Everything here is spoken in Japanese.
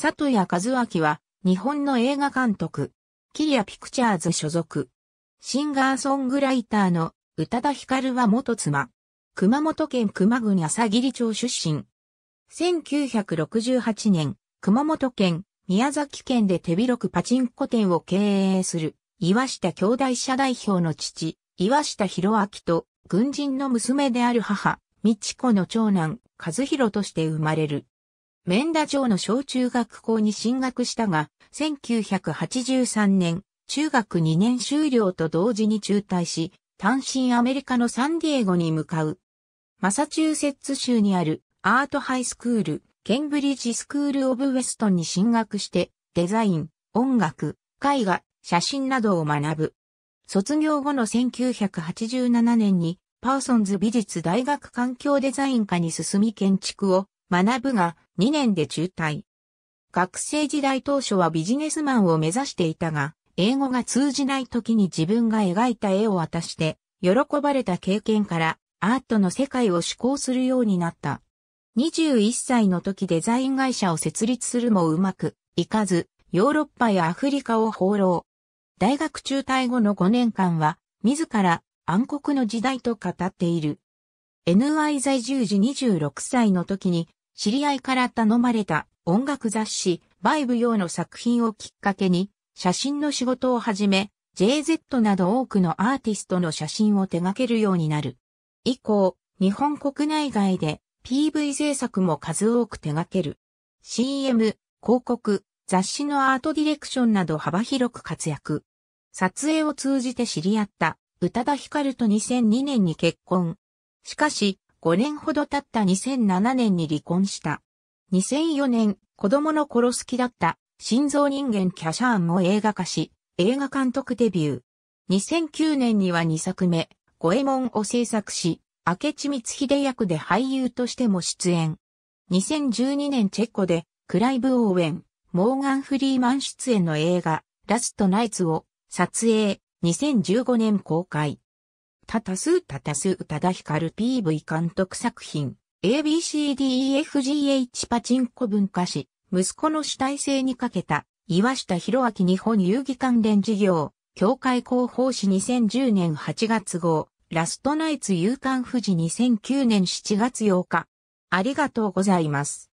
佐藤谷和明は、日本の映画監督、キリアピクチャーズ所属。シンガーソングライターの宇多田光は元妻。熊本県熊郡朝霧町出身。1968年、熊本県、宮崎県で手広くパチンコ店を経営する、岩下兄弟社代表の父、岩下博明と、軍人の娘である母、道子の長男、和弘として生まれる。免田町の小中学校に進学したが、1983年、中学2年終了と同時に中退し、単身アメリカのサンディエゴに向かう。マサチューセッツ州にあるアートハイスクール、ケンブリッジスクール・オブ・ウェストンに進学して、デザイン、音楽、絵画、写真などを学ぶ。卒業後の1987年に、パーソンズ美術大学環境デザイン科に進み建築を学ぶが2年で中退。学生時代当初はビジネスマンを目指していたが、英語が通じない時に自分が描いた絵を渡して、喜ばれた経験からアートの世界を志向するようになった。21歳の時デザイン会社を設立するもうまくいかず、ヨーロッパやアフリカを放浪。大学中退後の5年間は、自ら暗黒の時代と語っている。NY 在住時26歳の時に知り合いから頼まれた音楽雑誌、バイブ用の作品をきっかけに、写真の仕事を始め、JZ など多くのアーティストの写真を手掛けるようになる。以降、日本国内外で PV 制作も数多く手掛ける。CM、広告、雑誌のアートディレクションなど幅広く活躍。撮影を通じて知り合った宇多田ヒカルと2002年に結婚。しかし、5年ほど経った2007年に離婚した。2004年、子供の頃好きだった心臓人間キャシャーンを映画化し、映画監督デビュー。2009年には2作目、五右衛門を制作し、明智光秀役で俳優としても出演。2012年チェコで、クライブ・オーウェン、モーガン・フリーマン出演の映画、ラスト・ナイツを撮影、2015年公開。たたすうたたすうただひかる PV 監督作品 ABCDEFGH パチンコ文化史息子の主体性にかけた岩下博明日本遊戯関連事業協会広報誌2010年8月号ラストナイツ勇敢富士2009年7月8日ありがとうございます。